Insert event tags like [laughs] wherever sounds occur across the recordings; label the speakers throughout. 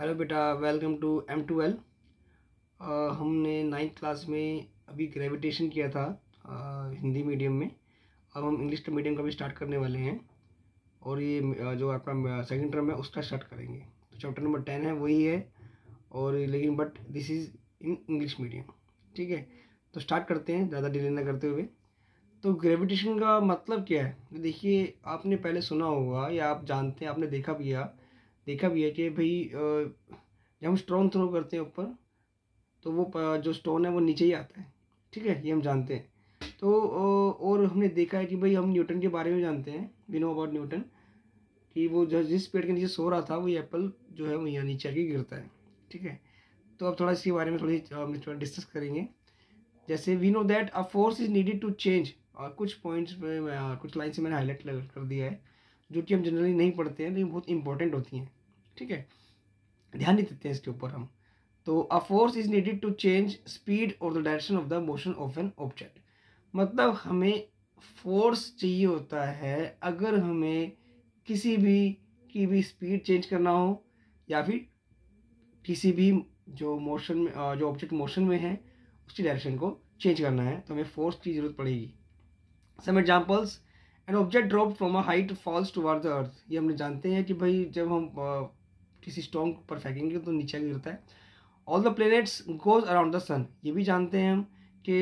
Speaker 1: hello बेटा welcome to M two L हमने ninth class में अभी ग्रेविटेशन किया था uh, हिंदी मीडियम में अब हम इंग्लिश मीडियम का भी स्टार्ट करने वाले हैं और ये जो आपका सेकंड टर्म है उसका स्टार्ट करेंगे तो चैप्टर नंबर टेन है वही है और लेकिन but this is in English medium ठीक है तो स्टार्ट करते हैं ज़्यादा डिले ना करते हुए तो ग्रेविटेशन का मतलब क्या है तो देखिए आपने पहले सुना होगा या आप जानते हैं आपने देखा भी है देखा भी है कि भाई जब हम स्ट्रॉन्ग थ्रो करते हैं ऊपर तो वो जो स्टोन है वो नीचे ही आता है ठीक है ये हम जानते हैं तो और हमने देखा है कि भाई हम न्यूटन के बारे में जानते हैं वी नो अबाउट न्यूटन कि वो जो जिस पेड़ के नीचे सो रहा था वो एप्पल जो है वो यहाँ नीचे आके गिरता है ठीक है तो अब थोड़ा इसके बारे में थोड़ी थोड़ा डिस्कस करेंगे जैसे we know that a force is needed to change और कुछ पॉइंट्स में कुछ लाइन से मैंने हाईलाइट कर दिया है जो कि हम जनरली नहीं पढ़ते हैं लेकिन बहुत इंपॉर्टेंट होती हैं ठीक है ध्यान नहीं देते हैं इसके ऊपर हम तो a force is needed to change speed और the direction of the motion of an object मतलब हमें फोर्स चाहिए होता है अगर हमें किसी भी की भी स्पीड चेंज करना हो या फिर किसी भी जो मोशन में जो ऑब्जेक्ट मोशन में है उसकी डायरेक्शन को चेंज करना है तो हमें फोर्स की ज़रूरत पड़ेगी some examples an object drop from a height falls to the earth ये हमने जानते हैं कि भाई जब हम किसी स्टोन पर फेंकेंगे तो नीचे गिरता है all the planets goes around the sun ये भी जानते हैं हम कि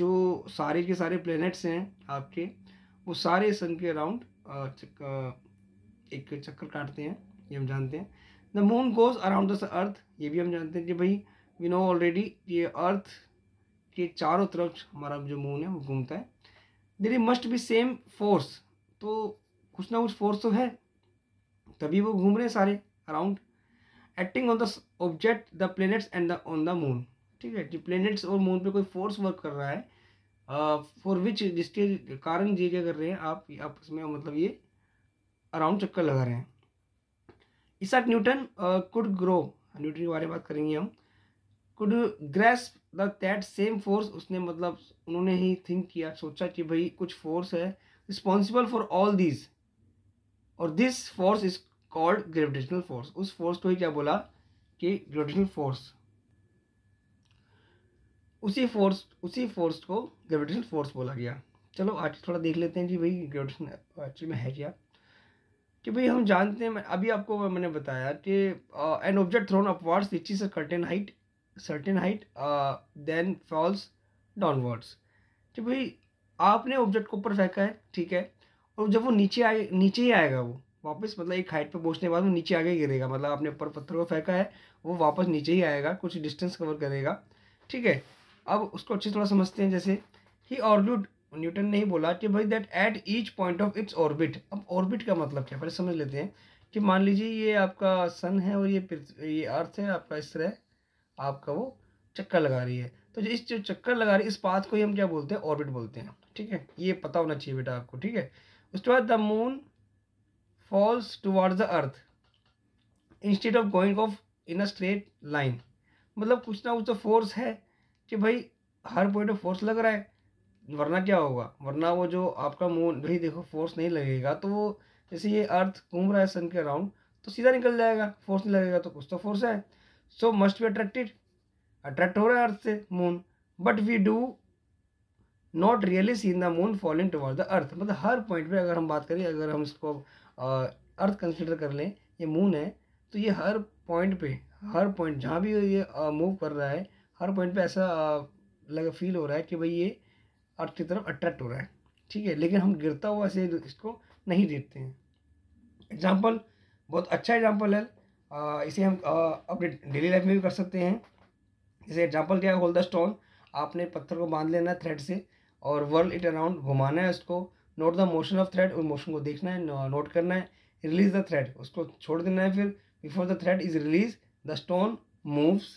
Speaker 1: जो सारे के सारे प्लेनेट्स हैं आपके वो सारे सन के अराउंड एक चक्कर काटते हैं ये हम जानते हैं the moon goes around the earth ये भी हम जानते हैं कि भाई वी नो ऑलरेडी ये अर्थ के चारों तरफ हमारा जो मून है वो घूमता है there must be same force तो कुछ ना कुछ फोर्स तो है तभी वो घूम रहे हैं सारे around acting on the object the planets and the on the moon ठीक है जो प्लेनेट्स और मून पे कोई फोर्स वर्क कर रहा है फॉर uh, विच जिसके कारण ये क्या कर रहे हैं आप आपस में मतलब ये अराउंड चक्कर लगा रहे हैं Isaac Newton could grow Newton के बारे में बात करेंगे हम could grace that same force उसने मतलब उन्होंने ही थिंक किया सोचा कि भाई कुछ फोर्स है रिस्पॉन्सिबल फॉर ऑल दीज और this force is called gravitational force उस फोर्स को ही क्या बोला कि ग्रेविटेशनल फोर्स उसी फोर्स उसी फोर्स को ग्रेविटेशनल फोर्स बोला गया चलो आज थोड़ा देख लेते हैं कि भाई ग्रेविटेशन एक्चुअली में है क्या कि भाई हम जानते हैं अभी आपको मैंने बताया कि an object thrown upwards reaches a certain height certain height then falls downwards कि भाई आपने ऑब्जेक्ट को ऊपर फेंका है ठीक है और जब वो नीचे आए नीचे ही आएगा वो वापस मतलब एक हाइट पर पहुंचने के बाद वो नीचे आगे गिरेगा मतलब आपने ऊपर पत्थर को फेंका है वो वापस नीचे ही आएगा कुछ डिस्टेंस कवर करेगा ठीक है अब उसको अच्छे थोड़ा समझते हैं जैसे ही ऑर्बिट न्यूटन ने ही बोला कि भाई that at each point of its orbit अब ऑर्बिट का मतलब क्या पहले समझ लेते हैं कि मान लीजिए ये आपका सन है और ये ये अर्थ है आपका इस तरह आपका वो चक्कर लगा रही है तो जो इस जो चक्कर लगा रही है इस पाथ को ही हम क्या बोलते हैं ऑर्बिट बोलते हैं ठीक है ये पता होना चाहिए बेटा आपको ठीक है उसके बाद the moon falls towards the earth instead of going off in a straight line मतलब कुछ ना कुछ तो फोर्स है कि भाई हर पॉइंट ऑफ फोर्स लग रहा है वरना क्या होगा वरना वो जो आपका मून भाई देखो फोर्स नहीं लगेगा तो वो जैसे ये अर्थ घूम रहा है सन के अराउंड तो सीधा निकल जाएगा फोर्स नहीं लगेगा तो कुछ तो फोर्स है so must be attracted attract हो रहा है अर्थ से moon but we do not really seen the moon falling toward the earth मतलब हर पॉइंट पे अगर हम बात करें अगर हम इसको अर्थ कंसिडर कर लें ये मून है तो ये हर पॉइंट पे हर पॉइंट जहाँ भी ये मूव कर रहा है हर पॉइंट पे ऐसा लग फील हो रहा है कि भाई ये अर्थ की तरफ अट्रैक्ट हो रहा है ठीक है लेकिन हम गिरता हुआ से इसको नहीं देखते हैं एग्जाम्पल बहुत अच्छा एग्जाम्पल है आ, इसे हम अपने डेली लाइफ में भी कर सकते हैं जैसे एग्जाम्पल क्या है होल्ड द स्टोन आपने पत्थर को बांध लेना थ्रेड से और वर्ल्ड इट अराउंड घुमाना है उसको note the motion of thread उस मोशन को देखना है नोट करना है रिलीज द थ्रेड उसको छोड़ देना है फिर before the thread is release the stone moves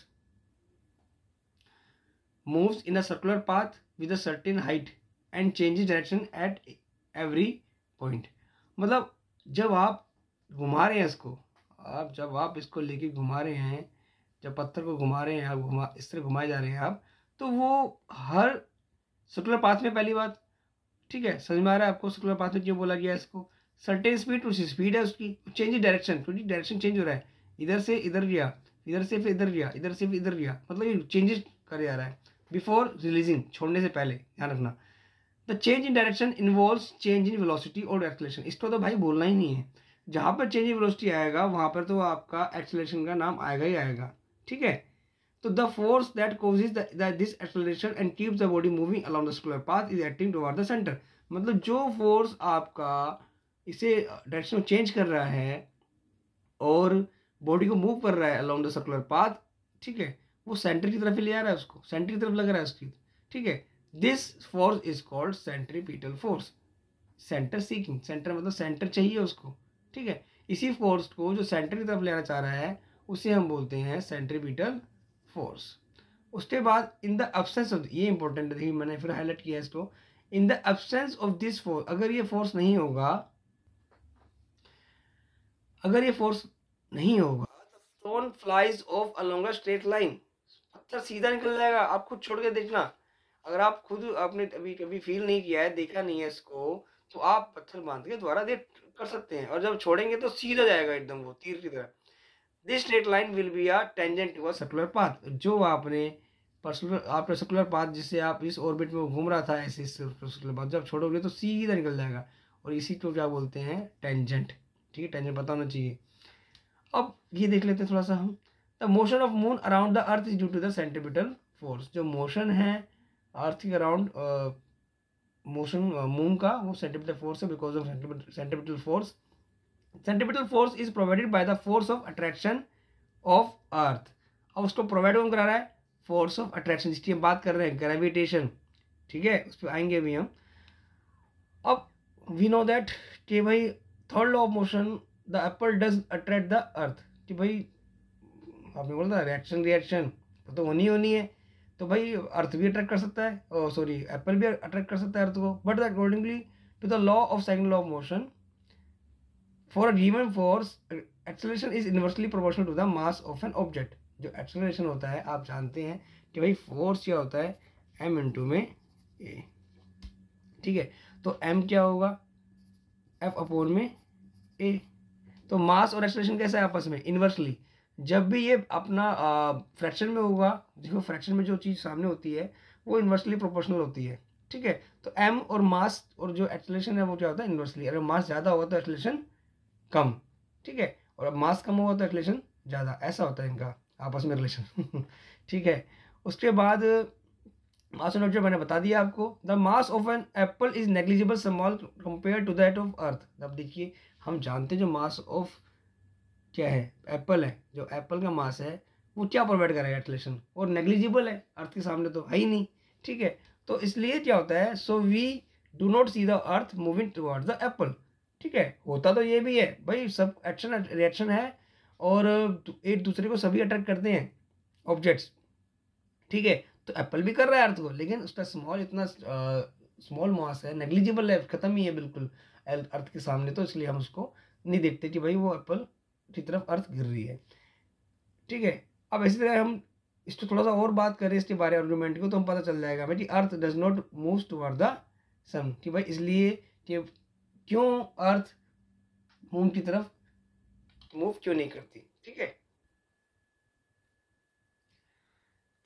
Speaker 1: moves in a circular path with a certain height and changes direction at every point मतलब जब आप घुमा रहे हैं इसको आप जब आप इसको लेके घुमा रहे हैं जब पत्थर को घुमा रहे हैं आप घुमा इस तरह घुमाए जा रहे हैं आप तो वो हर सर्कुलर पाथ में पहली बात ठीक है समझ में आ रहा है आपको सर्कुलर पाथ में क्यों बोला गया इसको सर्टेन स्पीड उस स्पीड है उसकी चेंज डायरेक्शन क्योंकि डायरेक्शन चेंज हो रहा है इधर से इधर गया इधर से फिर इधर गया इधर से फिर इधर गया मतलब ये चेंजेस कर जा रहा है बिफोर रिलीजिंग छोड़ने से पहले ध्यान रखना the change in direction involve change in velocity और एक्सलेशन इसको तो भाई बोलना ही नहीं है जहाँ पर चेंज इन वेलोसिटी आएगा वहाँ पर तो आपका एक्सलेशन का नाम आएगा ही आएगा ठीक है तो the force that is this acceleration and keeps the body moving along the slower path is acting toward the centre मतलब जो फोर्स आपका इसे डायरेक्शन चेंज कर रहा है और बॉडी को मूव कर रहा है अलॉन्ग द सर्कुलर पाथ ठीक है वो सेंटर की तरफ ही ले आ रहा है उसको सेंटर की तरफ लग रहा है उसकी ठीक है this force is called centripetal force centre seeking centre मतलब सेंटर चाहिए उसको ठीक है इसी फोर्स को जो सेंटर की तरफ लेना चाह रहा है उसे हम बोलते हैं सेंट्रीपिटल फोर्स उसके बाद इन द अब्सेंस ऑफ ये इंपॉर्टेंट है देखिए मैंने फिर हाईलाइट किया इसको in the absence of this force अगर ये फोर्स नहीं होगा अगर ये फोर्स नहीं होगा stone flies off along straight line पत्थर सीधा निकल जाएगा आप खुद छोड़ के देखना अगर आप खुद आपने अभी कभी फील नहीं किया है देखा नहीं है इसको तो आप पत्थर बांध के द्वारा देख कर सकते हैं और जब छोड़ेंगे तो सीधा जाएगा एकदम वो तीर की तरह this straight line will be are tangent to a circular path जो आपने पर्सुलर आपका सर्कुलर पाथ जिससे आप इस ऑर्बिट में घूम रहा था ऐसे सर्कुलर पाथ जब छोड़ोगे तो सीधा निकल जाएगा और इसी को क्या बोलते हैं टेंजेंट ठीक है टेंजेंट पता होना चाहिए अब ये देख लेते हैं थोड़ा सा हम the motion of moon around the earth is due to the centripetal force जो मोशन है अर्थ के अराउंड मोशन मून का वो सेंटिपिटल फोर्स है because of centripetal force centripetal force is provided by the force of attraction of earth अब उसको provide कौन करा रहा है फोर्स ऑफ अट्रैक्शन जिसकी हम बात कर रहे हैं ग्रेविटेशन ठीक है उस पर आएंगे भी हम अब वी नो दैट कि भाई third law of motion the apple does attract the earth कि भाई आपने बोला था रिएक्शन रिएक्शन तो होनी होनी है तो भाई अर्थ भी अट्रैक्ट कर सकता है सॉरी oh, एप्पल भी अट्रैक्ट कर सकता है अर्थ को but accordingly to the law of second law of motion for a given force acceleration is inversely proportional to the mass of an object जो एक्सलेशन होता है आप जानते हैं कि भाई फोर्स क्या होता है एम इंटू में ए ठीक है तो एम क्या होगा एफ अपोन में ए तो मास और एक्सलेशन कैसा है आपस में इन्वर्सली जब भी ये अपना फ्रैक्शन में होगा देखो फ्रैक्शन में जो चीज़ सामने होती है वो इन्वर्सली प्रोपोर्शनल होती है ठीक है तो एम और मास और जो एक्सलेशन है वो क्या होता है इन्वर्सली अगर मास ज़्यादा होगा तो एक्सलेशन कम ठीक है और अब मास कम होगा तो रिलेशन ज़्यादा ऐसा होता है इनका आपस में रिलेशन [laughs] ठीक है उसके बाद मास एंड ऑब्जेक्ट मैंने बता दिया आपको the mass of an apple is negligible small compare to that of earth अब देखिए हम जानते हैं जो मास ऑफ क्या है एप्पल है जो एप्पल का मास है वो क्या प्रोवाइड करेगा एटलेशन और नेग्लिजिबल है अर्थ के सामने तो है ही नहीं ठीक है तो इसलिए क्या होता है so we do not see the earth moving towards the apple ठीक है होता तो ये भी है भाई सब एक्शन रिएक्शन है और एक दूसरे को सभी अट्रैक्ट करते हैं ऑब्जेक्ट्स ठीक है तो एप्पल भी कर रहा है अर्थ को तो, लेकिन उसका स्मॉल इतना स्मॉल मास है नेग्लिजिबल है ख़त्म ही है बिल्कुल अर्थ के सामने तो इसलिए हम उसको नहीं देखते कि भाई वो एप्पल की तरफ अर्थ गिर रही है ठीक है अब इसी तरह हम इस तो थोड़ा सा और बात करें इसके बारे आर्गूमेंट को तो हम पता चल जाएगा भाई कि earth does not move toward the sun कि भाई इसलिए कि क्यों अर्थ मून की तरफ मूव क्यों नहीं करती ठीक है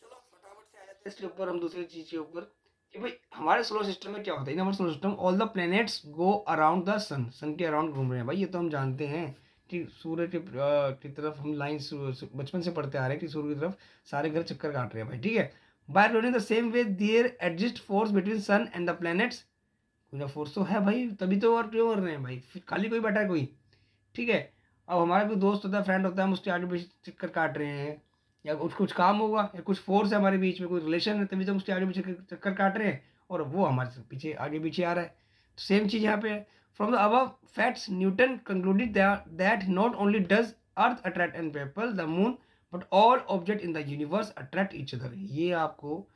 Speaker 1: चलो फटाफट से आ जाते हैं इसके ऊपर हम दूसरी चीज के ऊपर कि भाई हमारे सोलर सिस्टम में क्या होता है हमारे solar system all the planets go around the sun sun के अराउंड घूम रहे हैं भाई ये तो हम जानते हैं कि सूर्य के की तरफ हम लाइन बचपन से पढ़ते आ रहे हैं कि सूर्य की तरफ सारे घर चक्कर काट रहे हैं भाई ठीक है by rolling the same way there adjust force between sun and the planets कोई ना फोर्स तो है भाई तभी तो और क्यों कर रहे हैं भाई खाली कोई बैठा है कोई ठीक है अब हमारा कोई दोस्त होता है फ्रेंड होता है हम उसके आगे पीछे चक्कर काट रहे हैं या कुछ कुछ काम होगा या कुछ फोर्स है हमारे बीच में कोई रिलेशन है तभी तो हम उसके आगे पीछे चक्कर काट रहे हैं और वो हमारे पीछे आगे पीछे आ रहा है तो सेम चीज़ यहाँ पे है फ्रॉम द अब facts Newton concluded that not only does earth attract and पेपल the moon but all object in the universe attract each other ये आपको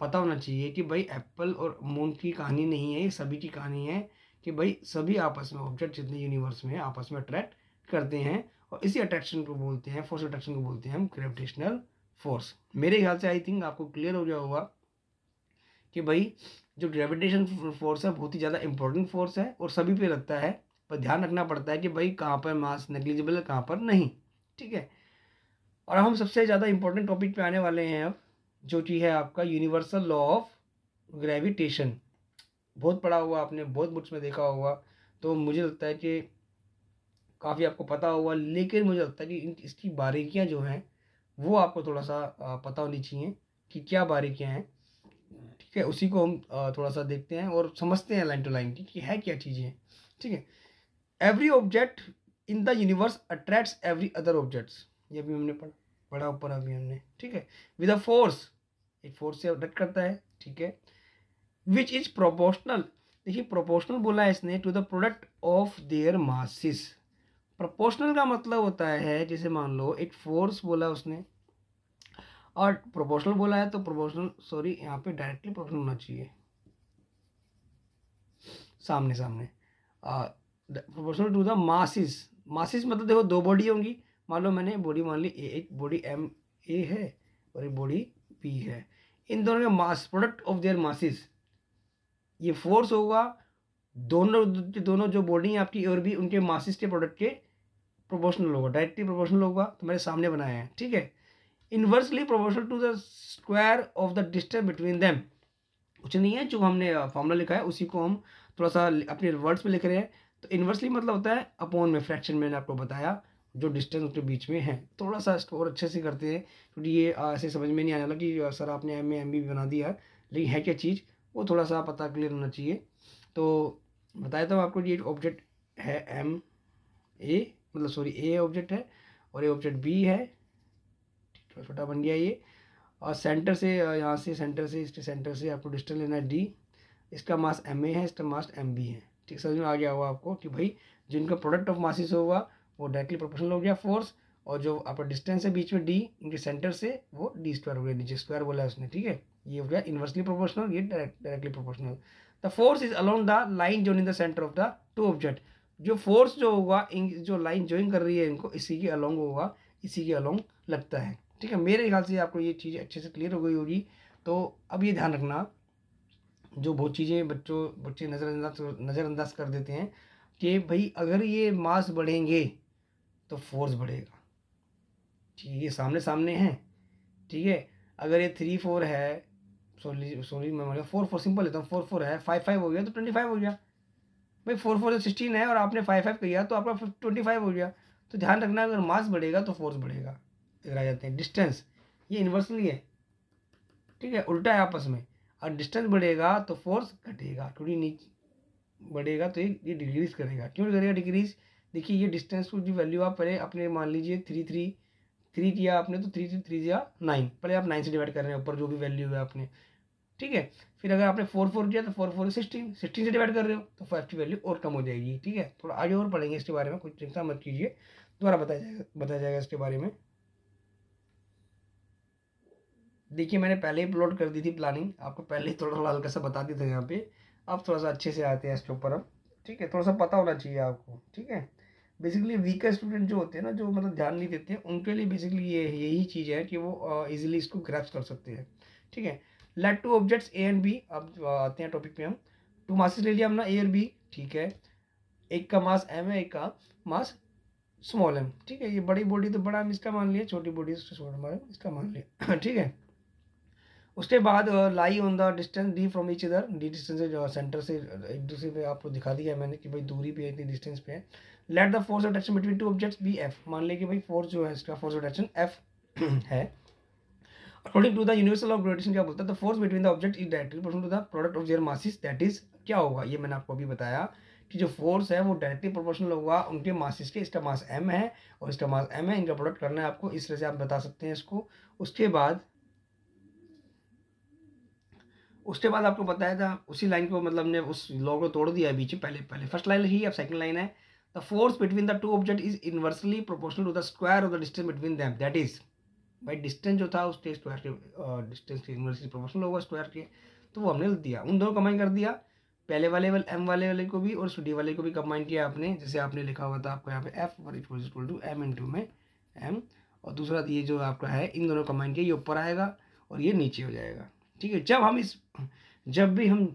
Speaker 1: पता होना चाहिए कि भाई एप्पल और मून की कहानी नहीं है ये सभी की कहानी है कि भाई सभी आपस में ऑब्जेक्ट जितने यूनिवर्स में आपस में अट्रैक्ट करते हैं और इसी अट्रैक्शन को बोलते हैं फोर्स अट्रैक्शन को बोलते हैं हम ग्रेविटेशनल फोर्स मेरे ख्याल से आई थिंक आपको क्लियर हो गया होगा कि भाई जो ग्रेविटेशन फोर्स है बहुत ही ज़्यादा इंपॉर्टेंट फोर्स है और सभी पे लगता है पर ध्यान रखना पड़ता है कि भाई कहाँ पर मास नेग्लिजिबल है कहाँ पर नहीं ठीक है और हम सबसे ज़्यादा इंपॉर्टेंट टॉपिक पे आने वाले हैं अब जो कि है आपका यूनिवर्सल लॉ ऑफ ग्रेविटेशन बहुत पढ़ा हुआ आपने बहुत बुक्स में देखा होगा तो मुझे लगता है कि काफ़ी आपको पता होगा लेकिन मुझे लगता है कि इसकी बारीकियां जो हैं वो आपको थोड़ा सा पता होनी चाहिए कि क्या बारीकियां हैं ठीक है उसी को हम थोड़ा सा देखते हैं और समझते हैं लाइन टू लाइन की कि है क्या चीज़ें ठीक है every object in the universe attracts every other objects ये भी हमने पढ़ा बड़ा ऊपर अभी हमने ठीक है विद अ फोर्स एक फोर्स से अटैक करता है ठीक है विच इज प्रोपोर्शनल देखिए प्रोपोर्शनल बोला है इसने to the product of their masses proportional का मतलब होता है जैसे मान लो एक फोर्स बोला उसने और प्रोपोर्शनल बोला है तो प्रोपोर्शनल सॉरी यहाँ पे डायरेक्टली प्रोपोर्शनल होना चाहिए सामने सामने proportional to the masses masses मतलब देखो दो बॉडी होंगी मान लो मैंने बॉडी मान ली ए एक बॉडी एम ए है और एक बॉडी पी है इन दोनों के mass product of their masses ये फोर्स होगा दोनों दोनों जो बॉडी हैं आपकी और भी उनके मासिस के प्रोडक्ट के प्रोपोर्शनल होगा डायरेक्टली प्रोपोर्शनल होगा तो मेरे सामने बनाया है ठीक है inversely proportional to the square of the distance between them कुछ नहीं है जो हमने फॉर्मूला लिखा है उसी को हम थोड़ा सा अपने वर्ड्स में लिख रहे हैं तो इन्वर्सली मतलब होता है अपॉन में फ्रैक्शन मैंने आपको बताया जो डिस्टेंस उसके बीच में है थोड़ा सा और अच्छे से करते हैं क्योंकि ये ऐसे समझ में नहीं आने लगा कि सर आपने एम एम बी बना दिया लेकिन है क्या चीज़ वो थोड़ा सा पता क्लियर होना चाहिए तो बताया था आपको ये ऑब्जेक्ट है एम ए मतलब सॉरी ए ऑब्जेक्ट है और ये ऑब्जेक्ट बी है थोड़ा छोटा बन गया ये और सेंटर से यहाँ से सेंटर से इसके सेंटर से आपको डिस्टेंस लेना है डी इसका मास एम ए है इसका मास एम बी है ठीक समझ में आ गया होगा आपको कि भाई जिनका प्रोडक्ट ऑफ मासिस होगा वो डायरेक्टली प्रोपोर्शनल हो गया फोर्स और जो आपका डिस्टेंस है बीच में डी इनके सेंटर से वो डी स्क्वायर हो गया नीचे स्क्वायर बोला है उसने ठीक है ये हो गया इन्वर्सली प्रोपोर्शनल ये directly proportional the force is along the line join in the centre of the two object जो फोर्स जो होगा जो लाइन ज्वाइन कर रही है इनको इसी के अलोंग होगा इसी के अलोंग लगता है ठीक है मेरे ख्याल से आपको ये चीज़ अच्छे से क्लियर हो गई होगी तो अब ये ध्यान रखना जो बहुत चीज़ें बच्चों बच्चे नज़रअंदाज नज़रअंदाज कर देते हैं कि भाई अगर ये मास बढ़ेंगे तो फोर्स बढ़ेगा ठीक है ये सामने सामने हैं ठीक है अगर ये थ्री फोर है सॉरी सॉरी मैं बोला फोर फोर सिंपल लेता हूँ फोर फोर है फाइव फाइव हो गया तो ट्वेंटी फाइव हो गया भाई फोर फोर सिक्सटीन है और आपने फाइव फाइव किया तो आपका ट्वेंटी फाइव हो गया तो ध्यान रखना अगर मास बढ़ेगा तो फोर्स बढ़ेगा इधर आ जाते हैं डिस्टेंस ये इन्वर्सली है ठीक है उल्टा है आपस में और डिस्टेंस बढ़ेगा तो फोर्स घटेगा थोड़ी नीचे बढ़ेगा तो ये ये डिक्रीज करेगा क्यों करेगा डिक्रीज देखिए ये डिस्टेंस की वैल्यू आप पहले अपने मान लीजिए थ्री थ्री थ्री किया आपने तो थ्री थ्री थ्री या नाइन पहले आप नाइन से डिवाइड कर रहे हैं ऊपर जो भी वैल्यू है आपने ठीक है फिर अगर आपने फोर फोर किया तो फोर फोर सिक्सटीन सिक्सटीन से डिवाइड कर रहे हो तो फाइव की वैल्यू और कम हो जाएगी ठीक है थोड़ा आगे और पढ़ेंगे इसके बारे में कुछ चिंता मत कीजिए दोबारा बताया जाएगा बताया जाएगा इसके बारे में देखिए मैंने पहले ही प्लॉट कर दी थी प्लानिंग आपको पहले ही थोड़ा थोड़ा हल्का सा बता दिया था यहाँ पे आप थोड़ा सा अच्छे से आते हैं इसके ऊपर अब ठीक है थोड़ा सा पता होना चाहिए आपको ठीक है बेसिकली वीकर स्टूडेंट जो होते हैं ना जो मतलब ध्यान नहीं देते हैं उनके लिए बेसिकली ये यही चीज़ है कि वो इजीली इसको ग्रैप्स कर सकते हैं ठीक है let two objects A and B अब आते हैं टॉपिक पे हम टू मासेस ले लिया हमने ए और बी ठीक है एक का मास एम है एक का मास स्मॉल एम ठीक है ये बड़ी बॉडी तो बड़ा हम इसका मान लिया छोटी बॉडी तो इसका मान लिया [clears throat] ठीक है उसके बाद lie on the distance D from each इधर डी डिस्टेंस से सेंटर से एक दूसरे पे आपको दिखा दिया मैंने कि भाई दूरी पे है इतनी डिस्टेंस पे है let the force of attraction between two objects be F मान लें कि भाई फोर्स जो है इसका फोर्स ऑफ अट्रैक्शन एफ है according to the universal of gravitation क्या बोलता है the force between the object is directly proportional to the product of their masses that is क्या होगा ये मैंने आपको अभी बताया कि जो फोर्स है वो डायरेक्टली प्रोपोर्शनल होगा उनके मासिस के इसका मास एम है और इसका मास एम है इनका प्रोडक्ट करना है आपको इस तरह से आप बता सकते हैं इसको उसके बाद उसके बाद आपको बताया था उसी लाइन को मतलब ने उस लॉ को तोड़ दिया बीच में पहले पहले फर्स्ट लाइन ही अब सेकंड लाइन है the force between the two object is inversely proportional to the square of the distance between them that is भाई डिस्टेंस जो था उसके स्क्वायर के डिस्टेंस के इन्वर्सली प्रोपोर्शनल होगा स्क्वायर के तो वो हमने दिया उन दोनों combine kar diya पहले वाले वाले एम वाले वाले को भी और डी वाले को भी कंबाइन किया आपने जैसे आपने लिखा हुआ था आपको यहाँ पे F one equal equal to M into में एम और दूसरा ये जो आपका है इन दोनों कंबाइन किया ये ऊपर आएगा और ये नीचे हो जाएगा ठीक है जब हम इस जब भी हम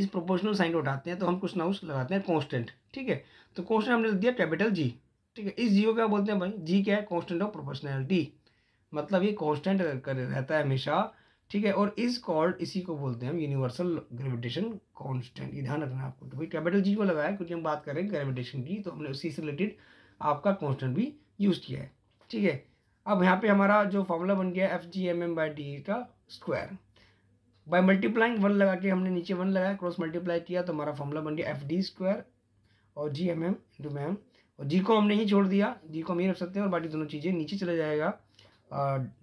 Speaker 1: इस प्रोपोर्शनल साइन को उठाते हैं तो हम कुछ ना कुछ लगाते हैं कॉन्स्टेंट ठीक है तो कॉन्स्टेंट हमने लिख दिया कैपिटल जी ठीक है इस जी को क्या बोलते हैं भाई जी क्या है कॉन्स्टेंट ऑफ प्रोपोर्शनैलिटी मतलब ये कॉन्स्टेंट रहता है हमेशा ठीक है और इस कॉल्ड इसी को बोलते हैं हम यूनिवर्सल ग्रेविटेशन कॉन्स्टेंट ये ध्यान रखना आपको तो कैपिटल जी को लगाया क्योंकि हम बात कर रहे हैं ग्रेविटेशन की तो हमने उसी से रिलेटेड आपका कॉन्स्टेंट भी यूज़ किया है ठीक है अब यहाँ पे हमारा जो फॉर्मूला बन गया F G M M by D का स्क्वायर बाई मल्टीप्लाइंग वन लगा के हमने नीचे वन लगाया क्रॉस मल्टीप्लाई किया तो हमारा फॉर्मूला बन गया एफ डी स्क्वायर और G M M into M और जी को हमने ही छोड़ दिया जी को हम ही रख सकते हैं और बाकी दोनों चीज़ें नीचे चला जाएगा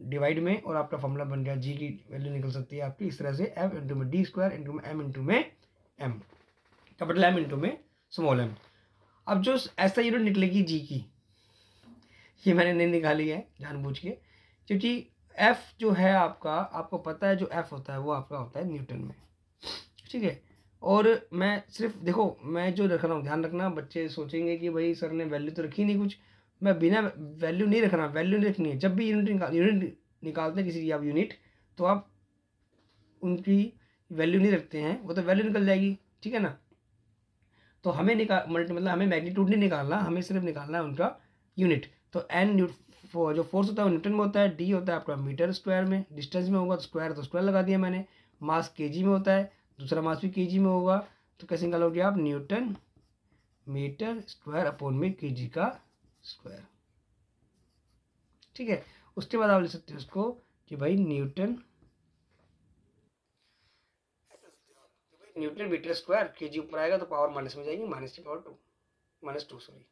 Speaker 1: डिवाइड में और आपका फॉर्मूला बन गया जी की वैल्यू निकल सकती है आपकी इस तरह से एफ इंटू में डी स्क्वायर इंटू में एम इंटू में एम कैपिटल एम इंटू में स्मॉल एम अब जो ऐसा यूनिट निकलेगी जी की ये मैंने नहीं निकाली है जानबूझ के क्योंकि एफ़ जो है आपका आपको पता है जो एफ़ होता है वो आपका होता है न्यूटन में ठीक है और मैं सिर्फ देखो मैं जो रख रहा हूँ ध्यान रखना बच्चे सोचेंगे कि भाई सर ने वैल्यू तो रखी नहीं कुछ मैं बिना वैल्यू नहीं रखना वैल्यू नहीं रखनी है जब भी यूनिट निकाल यूनिट निकालते हैं किसी की आप यूनिट तो आप उनकी वैल्यू नहीं रखते हैं वो तो वैल्यू निकल जाएगी ठीक है ना तो हमें निकाल मतलब हमें मैग्नीट्यूड नहीं निकालना हमें सिर्फ निकालना है उनका यूनिट तो एन जो फोर्स होता है वो न्यूटन में होता है डी होता है आपका मीटर स्क्वायर में डिस्टेंस में होगा तो स्क्वायर तो स्क्वायर लगा दिया मैंने मास के जी में होता है दूसरा मास भी के में होगा तो कैसे निकालोगे आप न्यूटन मीटर स्क्वायर अपॉन में के का स्क्वायर ठीक है उसके बाद आप ले सकते हो उसको कि भाई न्यूटन न्यूटन मीटर स्क्वायर के जी ऊपर आएगा तो पावर माइनस में जाएगी माइनस की power two minus two sorry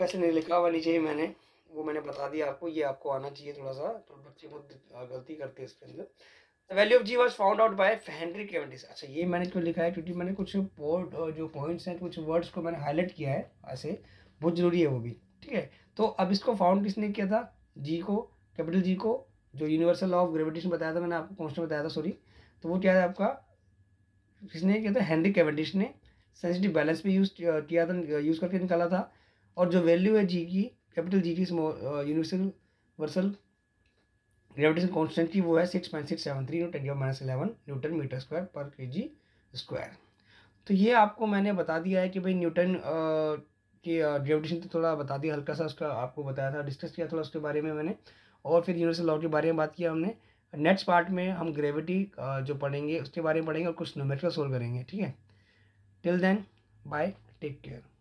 Speaker 1: वैसे नहीं लिखा हुआ नीचे ही मैंने वो मैंने बता दिया आपको ये आपको आना चाहिए थोड़ा सा तो बच्चे बहुत गलती करते हैं इसके अंदर the value of G was found out by Henry Cavendish अच्छा ये मैंने क्यों लिखा है क्योंकि मैंने कुछ पोर्ट जो पॉइंट्स हैं कुछ वर्ड्स को मैंने हाईलाइट किया है ऐसे बहुत ज़रूरी है वो भी ठीक है तो अब इसको फाउंड किसने किया था जी को कैपिटल जी को जो यूनिवर्सल लॉ ऑफ ग्रेविटेशन बताया था मैंने आपको कॉन्स्टेंट बताया था सॉरी तो वो क्या है आपका किसने किया था हेनरी कैवेंडिश ने सेंसिटिव बैलेंस भी यूज़ किया था यूज़ करके निकाला था और जो वैल्यू है जी की कैपिटल जी की यूनिवर्सल वर्सल ग्रेविटेशन कॉन्स्टेंट की वो है six point six seven three ten minus eleven newton metre square पर के जी स्क्वायर तो ये आपको मैंने बता दिया है कि भाई न्यूटन की ग्रेविटेशन तो थोड़ा बता दिया हल्का सा उसका आपको बताया था डिस्कस किया थोड़ा उसके बारे में मैंने और फिर यूनिवर्सल लॉ के बारे में बात किया हमने नेक्स्ट पार्ट में हम ग्रेविटी जो पढ़ेंगे उसके बारे में पढ़ेंगे और कुछ नोमेट्रिकल सोल्व करेंगे ठीक है till then bye take care